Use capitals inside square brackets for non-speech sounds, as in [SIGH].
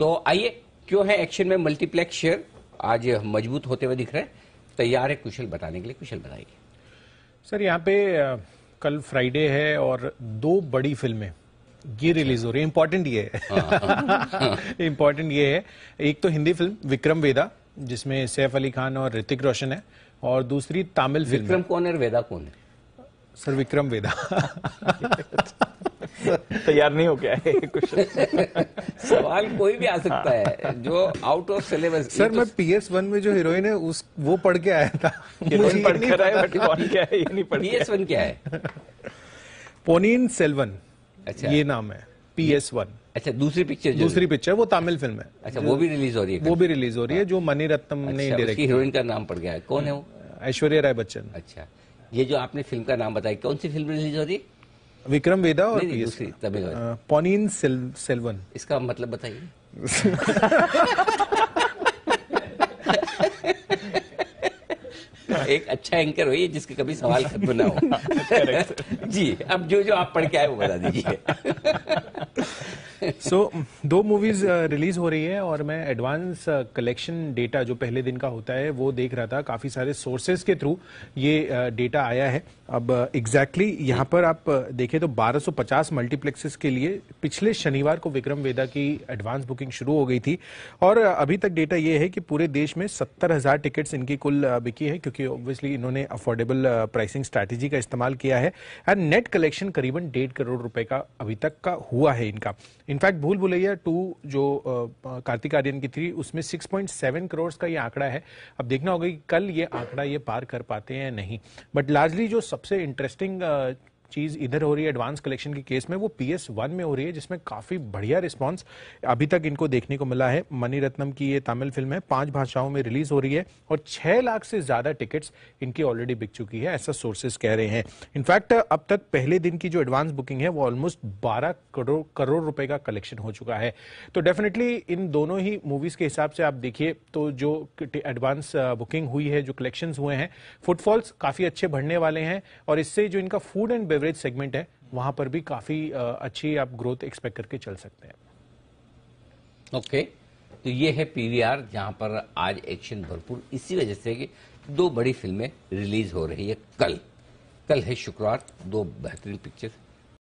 तो आइए क्यों है एक्शन में मल्टीप्लेक्स शेयर आज मजबूत होते हुए दिख रहे हैं तैयार है कुशल बताने के लिए कुशल बताइए सर यहाँ पे कल फ्राइडे है और दो बड़ी फिल्में ये रिलीज अच्छा। हो रही है इम्पोर्टेंट ये है इम्पोर्टेंट हाँ, हाँ, हाँ। [LAUGHS] ये है एक तो हिंदी फिल्म विक्रम वेदा जिसमें सैफ अली खान और ऋतिक रोशन है और दूसरी तमिल फिल्म विक्रम कौन है वेदा कौन है सर विक्रम वेदा [LAUGHS] तैयार नहीं हो गया है कुछ सवाल कोई भी आ सकता है हाँ। जो आउट ऑफ सिलेबस सर तो मैं पी एस वन में जो हीरोइन है उस वो पढ़ के आया था तो पढ़ कौन क्या है ये नहीं पढ़ पी एस वन क्या है पोनिन सेल्वन अच्छा ये नाम है पी एस वन अच्छा दूसरी पिक्चर दूसरी पिक्चर वो तमिल फिल्म है अच्छा वो भी रिलीज हो रही है वो भी रिलीज हो रही है हाँ। जो मनी रत्नम अच्छा, ने डायरेक्ट हीरोइन का नाम पड़ गया है कौन है वो ऐश्वर्या राय बच्चन अच्छा ये जो आपने फिल्म का नाम बताया कौन सी फिल्म रिलीज हो रही है विक्रम वेदा और पोनिन सेल्वन इसका मतलब बताइए एक अच्छा एंकर हो जिसके कभी सवाल खत्म ना हो [LAUGHS] जी अब जो जो आप पढ़ के आए वो बता दीजिए सो so, दो मूवीज रिलीज uh, हो रही है और मैं एडवांस कलेक्शन डेटा जो पहले दिन का होता है वो देख रहा था काफी सारे सोर्सेज के थ्रू ये डेटा uh, आया है अब एग्जैक्टली uh, exactly यहाँ पर आप देखें तो 1250 मल्टीप्लेक्सेस के लिए पिछले शनिवार को विक्रम वेदा की एडवांस बुकिंग शुरू हो गई थी और अभी तक डेटा ये है कि पूरे देश में सत्तर हजार टिकट इनकी कुल बिकी है क्योंकि ऑब्वियसली इन्होंने अफोर्डेबल प्राइसिंग स्ट्रैटेजी का इस्तेमाल किया है एंड नेट कलेक्शन करीबन डेढ़ करोड़ रुपए का अभी तक का हुआ है इनका इनफैक्ट भूल भुलैया टू जो कार्तिक आर्यन की थी उसमें 6.7 करोड़ का ये आंकड़ा है अब देखना होगा कि कल ये आंकड़ा ये पार कर पाते हैं या नहीं बट लार्जली जो सबसे इंटरेस्टिंग चीज़ इधर हो रही है एडवांस कलेक्शन के केस में वो पी एस वन में हो रही है जिसमें काफ़ी बढ़िया रिस्पॉन्स अभी तक इनको देखने को मिला है मनी रत्नम की ये तमिल फिल्म है पांच भाषाओं में रिलीज हो रही है और छह लाख से ज़्यादा टिकट्स इनकी ऑलरेडी बिक चुकी है ऐसा सोर्सेस कह रहे हैं इनफैक्ट अब तक पहले दिन की जो एडवांस बुकिंग है वो ऑलमोस्ट बारह करोड़ करोड़ रुपए का कलेक्शन हो चुका है तो डेफिनेटली इन दोनों ही मूवीज़ के हिसाब से आप देखिए तो जो एडवांस बुकिंग uh, हुई है जो कलेक्शन हुए हैं फुटफॉल्स काफ़ी अच्छे बढ़ने वाले हैं और इससे जो इनका फूड एंड एवरेज सेगमेंट है वहां पर भी काफी अच्छी आप ग्रोथ एक्सपेक्ट करके चल सकते हैं ओके okay. तो ये है पीवीआर जहां पर आज एक्शन भरपूर इसी वजह से कि दो बड़ी फिल्में रिलीज हो रही है कल कल है शुक्रवार दो बेहतरीन पिक्चर